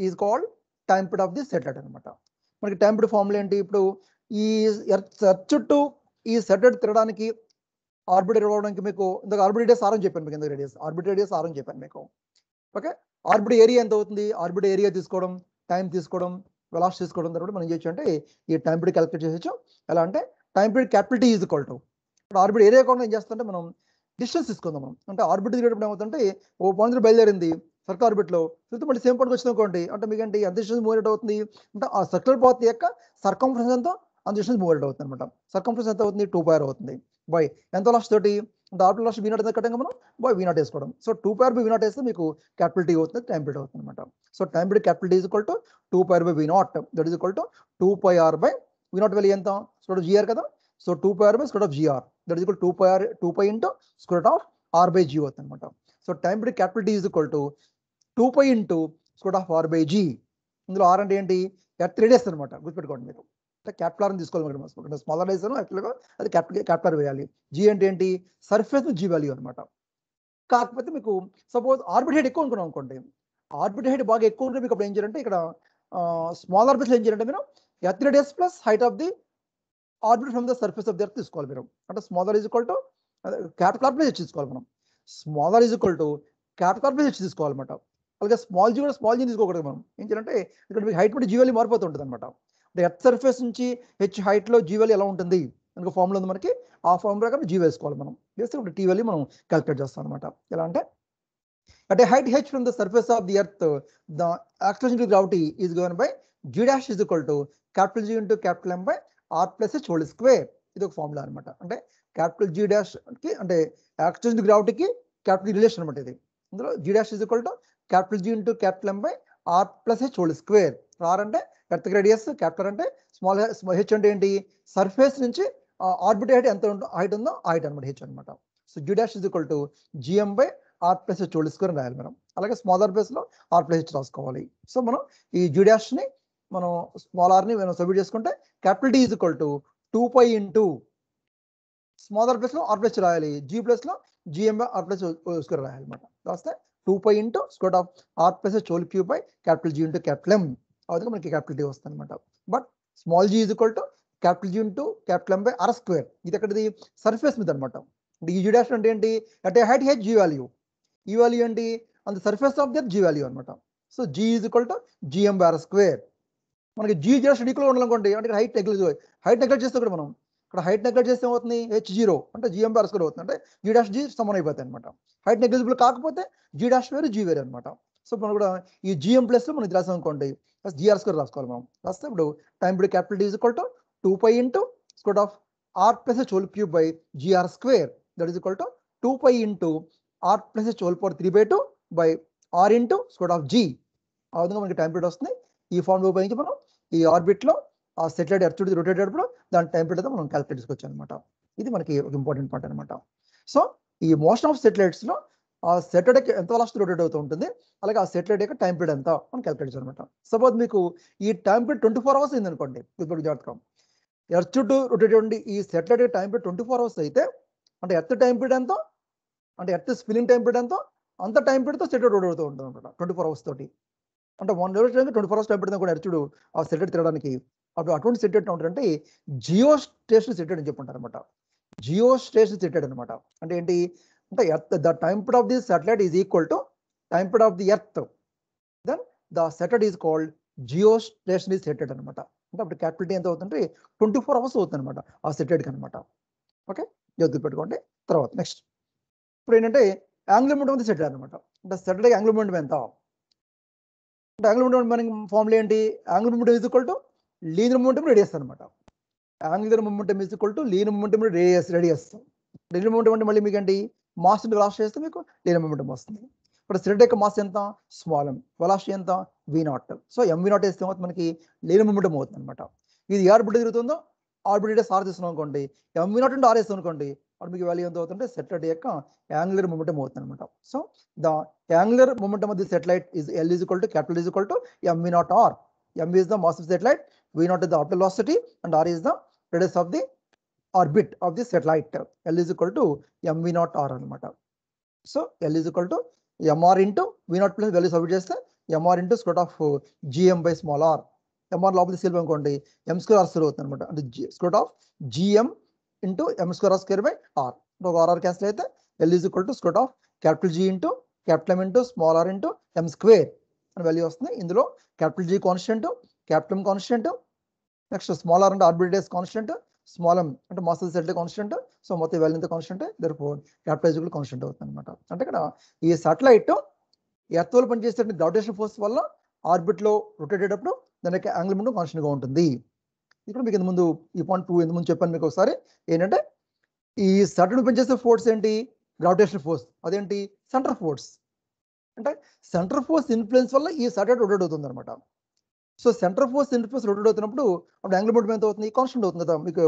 is called time period of the satellite అనమాట మనకి టైం పీరియడ్ ఫార్ములా ఏంటి ఇప్పుడు ఈ ఎర్త్ ఎర్త్ చుట్టూ ఈ సెటిలైట్ తిరగడానికి ఆర్బిట్ ఇవ్వడానికి మీకు ఇందాక ఆర్బిట్ రేడియస్ ఆర్ అని చెప్పాను మీకు ఇందాక రేడియస్ ఆర్బిట్ రేడియస్ ఆర్ అని చెప్పాను మీకు ఓకే ఆర్బిట్ ఏరియా ఎంత అవుతుంది ఆర్బిట్ ఏరియా తీసుకోవడం టైం తీసుకోవడం వెలాస్ తీసుకోవడం తర్వాత మనం చేయొచ్చు అంటే ఈ టైం పీరియడ్ క్యాలిక్యులేట్ చేసేచ్చు ఎలా అంటే time period capital is equal to ఇప్పుడు ఆర్బిట్ ఏరియా కూడా ఏం చేస్తుంటే మనం డిస్టెన్స్ తీసుకుందాం మనం అంటే ఆర్బిట్ తిరిగేటప్పుడు ఏమవుతుంటే ఓ పాయింట్ బయలుదేరింది సర్కిల్ ఆర్బిట్లో తిరుగుతూ మళ్ళీ సేమ్ పాయింట్కి వచ్చినకోండి అంటే మీకు అంటే ఎంత డిస్టెన్స్ మూవ్ అవుతుంది అంటే ఆ సర్కిల్ పాత్ యొక్క సర్కంఫరెన్స్ ఎంతో అంత డిస్టెన్స్ మూవ్ అవుతుంది అనమాట సర్కంఫరెన్స్ ఎంత అవుతుంది టూ పాయర్ అవుతుంది బై ఎంత లాస్ట్ తోటి డాట్ లాస్ట్ వీ నాట్ కట్టంగా మనం బాయ్ వీ నాట్ వేసుకోవడం so two pi R by V naught వేస్తే మీకు క్యాపిటల్ టీ అవుతుంది టైం పీరియడ్ అవుతుంది అనమాట so time period capital T equal to two pi R by V naught that is equal to two pi R by V naught వెళ్ళి ఎంత స్క్వేర్ ఆఫ్ జిఆర్ కదా so two pi R by square of G R that is equal to pi R two pi into square of R by G అవుతుంది అనమాట so time period capital T is equal to two pi into square of R by G ఇందులో ఆర్ అంటే ఏంటి ఎర్త్ డేస్ అనమాట గుర్తుపెట్టుకోండి మీరు క్యాప్లార్ని తీసుకోవాలి స్మాలర్ డైజర్ అట్లాగో అది క్యాప్లార్ వేయాలి జీ అంటే ఏంటి సర్ఫేస్ జీ వాల్యూ అనమాట కాకపోతే మీకు సపోజ్ ఆర్బిట్ హైట్ ఎక్కువ అనుకున్నాం అనుకోండి ఆర్బిట్ హైట్ బాగా ఎక్కువ ఉంటే మీకు అప్పుడు ఏం చేయాలంటే ఇక్కడ స్మాల్ ఆర్బిట్ ఏం చేయాలంటే మీరు earth radius plus height of the orbit from the surface of the earth తీసుకోవాలి మీరు అంటే small R is equal to capital R place తీసుకోవాలి మనం small R is equal to capital R place తీసుకోవాలన్నమాట అలాగే స్మాల్ జీ కూడా స్మాల్ జీ తీసుకోకూడదు మనం ఏం చేయాలంటే ఇక్కడ మీకు హైట్ బట్టి జీవాలీ మారిపోతుంటుంది అనమాట ఎర్త్ సర్ఫేస్ నుంచి హెచ్ హైట్లో జీవల్ ఎలా ఉంటుంది అనుకో ఫార్ములా ఉంది మనకి ఆ ఫార్మ్ ప్రకారం జీ వేసుకోవాలి మనం వేస్తే ఇప్పుడు టీ వాల్యూ మనం క్యాల్కులేట్ చేస్తాం అనమాట ఎలా అంటే at height H from the surface of the earth the acceleration to gravity is given by G dash is equal to capital G into capital M by R plus H whole square ఇది ఒక ఫార్ములా అనమాట అంటే క్యాపిటల్ జీ కి అంటే యాక్సిలేషన్ టు గ్రావిటీకి క్యాపిటల్ రిలేషన్ అనమాట ఇది ఇందులో G dash is equal to capital G into capital M by R plus H whole square are అంటే ఎర్త్ రేడియస్ క్యాపిటల్ అంటే స్మాల్ హెచ్ అంటే ఏంటి సర్ఫేస్ నుంచి ఆర్బిట్ హైట్ ఎంత హైట్ ఉందో హైట్ అనమాట హెచ్ అనమాట so G dash is equal to G M by R plus H whole square రాయాలి మనం అలాగే స్మాల్ ఆర్ ప్లేస్లో ఆర్ ప్లస్ హెచ్ రాసుకోవాలి సో మనం ఈ డాష్ ని మనం స్మాల్ ఆర్ని మనం సబ్మిట్ చేసుకుంటే capital D is equal to two pi into small R లో ఆర్ ప్లస్ రాయాలి ప్లస్ లో G M by R plus square రాయాలి అనమాట రాస్తే two pi into square root of R plus whole cube by capital G into capital M అవుతుంది మనకి క్యాపిటల్ డి వస్తుంది అనమాట but small G is equal to capital G into capital M by R square ఇది అక్కడది సర్ఫేస్ మీద అనమాట అంటే ఈ జీ డాష్ అంటే ఏంటి at a height H G value ఈ వాల్యూ ఏంటి అంత surface of that G value అనమాట so G is equal to G M by R square మనకి జీ జస్ట్ ఈక్వల్ ఉండాలనుకోండి అంటే హైట్ నెగ్లెక్ట్ హైట్ నెగ్లెక్ట్ చేస్తే కూడా మనం ఇక్కడ హైట్ నెగ్లెక్ట్ చేస్తే ఏమవుతుంది హెచ్ జీరో అంటే జీఎం బై అర స్క్వేర్ అవుతుంది అంటే జీ డాష్ జీ సమన్ అయిపోతాయి అనమాట హైట్ నెగ్లిజిబుల్ కాకపోతే జీ డాష్ వేరు జీ వేరు అనమాట సో మనం కూడా ఈ జిఎం ప్లస్లో మనం ఇది రాసాం అనుకోండి ఫస్ట్ జిఆర్ స్క్వేర్ రాసుకోవాలి మనం రాస్తే ఇప్పుడు టైం ఇప్పుడు capital D equal to two pi into square of R plus whole cube by G R square that is equal to two pi into R plus whole power three by two by R into square of G ఆ విధంగా మనకి టైం పీరియడ్ వస్తుంది ఈ ఫార్ములా ఉపయోగించి మనం ఈ ఆర్బిట్లో ఆ సెటిలైట్ ఎర్త్ రొటేట్ అయినప్పుడు దాని టైం పీరియడ్ మనం క్యాలిక్యులేట్ చేసుకోవచ్చు అనమాట ఇది మనకి ఒక ఇంపార్టెంట్ పార్ట్ అనమాట సో ఈ మోషన్ ఆఫ్ సెటిలైట్స్లో ఆ సెటర్డేకి ఎంత లాస్ట్ రొటేట్ అవుతూ ఉంటుంది అలాగే ఆ సెటర్డే యొక్క టైం పీరియడ్ ఎంత అని క్యాలిక్యులేట్ అనమాట సపోజ్ మీకు ఈ time period twenty four hours అయిందనుకోండి గుర్తుపెట్టు జాతకం ఎర్త్ చుట్టూ రొటేట్ ఉండి ఈ సెటర్డే time period twenty four hours అయితే అంటే ఎర్త్ టైం పీరియడ్ ఎంతో అంటే ఎర్త్ స్పిన్నింగ్ టైం పీరియడ్ ఎంతో అంత టైం పీరియడ్తో సెటర్డే రొటేట్ అవుతూ ఉంటుంది అనమాట ట్వంటీ ఫోర్ అవర్స్ తోటి అంటే one hour twenty four hours time period కూడా ఎర్చుడు ఆ సెటర్డే తిరగడానికి అప్పుడు అటువంటి సెటెడ్ ఉంటారంటే జియో స్టేషన్ సెటెడ్ అని చెప్పుంటారు అనమాట జియో స్టేషన్ సెటెడ్ అనమాట అంటే ఏంటి అంటే earth the the of the of is equal to time to of the earth then the Then is called geo station is సెటెడ్ అనమాట అంటే అప్పుడు క్యాపిటీ ఎంత అవుతుంటే ట్వంటీ ఫోర్ అవర్స్ అవుతుంది అనమాట ఆ సెటెడ్కి అనమాట ఓకే జోద్దు పెట్టుకోండి తర్వాత నెక్స్ట్ ఇప్పుడు ఏంటంటే యాంగిల్ మూమెంట్ ఉంది సెటిల్ అనమాట అంటే సెటిల్కి యాంగిల్ మూమెంట్ ఎంత అంటే యాంగిల్ మూమెంట్ మనం ఫార్ములా ఏంటి angle moment is equal to linear moment radius అనమాట angle moment is equal to linear moment radius radius linear moment అంటే మళ్ళీ మీకు ఏంటి మాస్ని వెలాసిటీ చేస్తే మీకు లీనియర్ మూమెంట్ వస్తుంది ఇప్పుడు సిలిండర్ యొక్క మాస్ ఎంత స్మాల్ ఎం వెలాసిటీ ఎంత V naught so M V naught వేస్తే మనకి లీనియర్ మూమెంట్ అవుతుంది అనమాట ఇది ఆర్బిట్ తిరుగుతుందో ఆర్బిట్ అంటే ఆర్ తీసుకున్నాం అనుకోండి ఎంవి నాట్ అంటే ఆర్ వేస్తాం అనుకోండి అప్పుడు మీకు వాల్యూ ఎంత అవుతుంటే సెటిలైట్ యొక్క యాంగులర్ మూమెంట్ అవుతుంది అనమాట so the angular moment of the satellite is L is equal to capital is equal to MV naught R M is the mass of satellite V naught is the orbital velocity and R is the radius of the orbit of the satellite L is equal to MV naught R అనమాట so L is equal to M R into V naught plus value submit చేస్తే M R into square of G M by small R M R లోపల సీల్ అనుకోండి ఎం స్క్వేర్ ఆర్ స్క్వేర్ అవుతుంది అనమాట అంటే square of G M into M square R square by R ఒక ఆర్ ఆర్ క్యాన్సిల్ అయితే L is equal to square of capital G into capital M into small R into M square అని వాల్యూ వస్తుంది ఇందులో capital G constant capital constant next small R అంటే ఆర్బిటేస్ కాన్స్టెంట్ స్మాల్ అంటే మాసల్ సెల్ కాన్స్టెంట్ సో మొత్తం వాల్యూ ఎంత కాన్స్టెంట్ దర్ ఫోర్ క్యాపిటల్ కూడా కాన్స్టెంట్ అవుతుంది అనమాట అంటే ఇక్కడ ఈ సాటిలైట్ ఎర్త్ వల్ల గ్రావిటేషన్ ఫోర్స్ వల్ల ఆర్బిట్లో రొటేట్ అయ్యేటప్పుడు దాని యొక్క యాంగిల్ ముందు కాన్స్టెంట్గా ఉంటుంది ఇక్కడ మీకు ముందు ఈ పాయింట్ టూ ముందు చెప్పాను మీకు ఒకసారి ఏంటంటే ఈ సటన్ పనిచేసే ఫోర్స్ ఏంటి గ్రావిటేషన్ ఫోర్స్ అదేంటి సెంటర్ ఫోర్స్ అంటే సెంటర్ ఫోర్స్ ఇన్ఫ్లుయెన్స్ వల్ల ఈ సటన్ రొటేట్ అవుతుంది అనమాట so centre force centre force rotate అవుతున్నప్పుడు అప్పుడు యాంగిల్ మూమెంట్ ఎంత అవుతుంది కాన్స్టెంట్ అవుతుంది కదా మీకు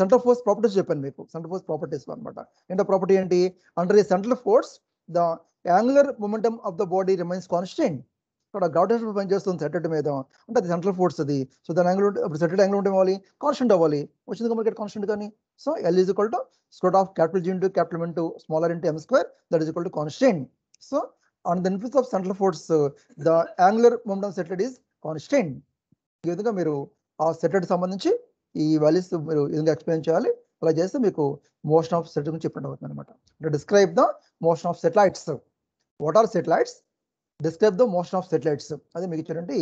సెంటర్ ఫోర్స్ ప్రాపర్టీస్ చెప్పాను మీకు సెంటర్ ఫోర్స్ ప్రాపర్టీస్ అనమాట ఏంటో ప్రాపర్టీ ఏంటి under central force the angular momentum of the body remains constant ఇక్కడ గ్రావిటేషన్ పనిచేస్తుంది సెటెడ్ మీద అంటే అది సెంట్రల్ ఫోర్స్ అది సో దాని యాంగిల్ ఇప్పుడు సెటెడ్ యాంగిల్ ఉంటే అవ్వాలి కాన్స్టెంట్ అవ్వాలి వచ్చింది మనకి కాన్స్టెంట్ కానీ so L is equal to square of capital gene to capital into smaller into M square that is equal to constant so on the influence of central force the angular of settled is constant ఈ విధంగా మీరు ఆ సెటర్ సంబంధించి ఈ వాల్యూస్ మీరు ఈ విధంగా ఎక్స్ప్లెయిన్ చేయాలి అలా చేస్తే మీకు మోషన్ ఆఫ్ సెట్ గురించి చెప్పండి అవుతుంది అనమాట అంటే describe the motion of satellites what are satellites describe the motion of satellites అది మీకు ఇచ్చినటువంటి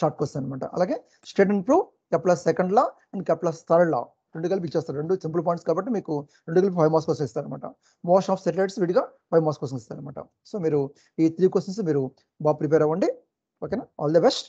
షార్ట్ క్వశ్చన్ అనమాట అలాగే state and prove Kepler's second law and Kepler's third law రెండు కలిపి ఇచ్చేస్తారు రెండు సింపుల్ పాయింట్స్ కాబట్టి మీకు రెండు కలిపి ఫైవ్ మార్క్స్ క్వశ్చన్ అనమాట మోషన్ ఆఫ్ సెటిలైట్స్ విడిగా ఫైవ్ మార్క్స్ క్వశ్చన్ అనమాట సో మీరు ఈ త్రీ క్వశ్చన్స్ మీరు బాగా ప్రిపేర్ అవ్వండి ఓకేనా ఆల్ ది బెస్ట్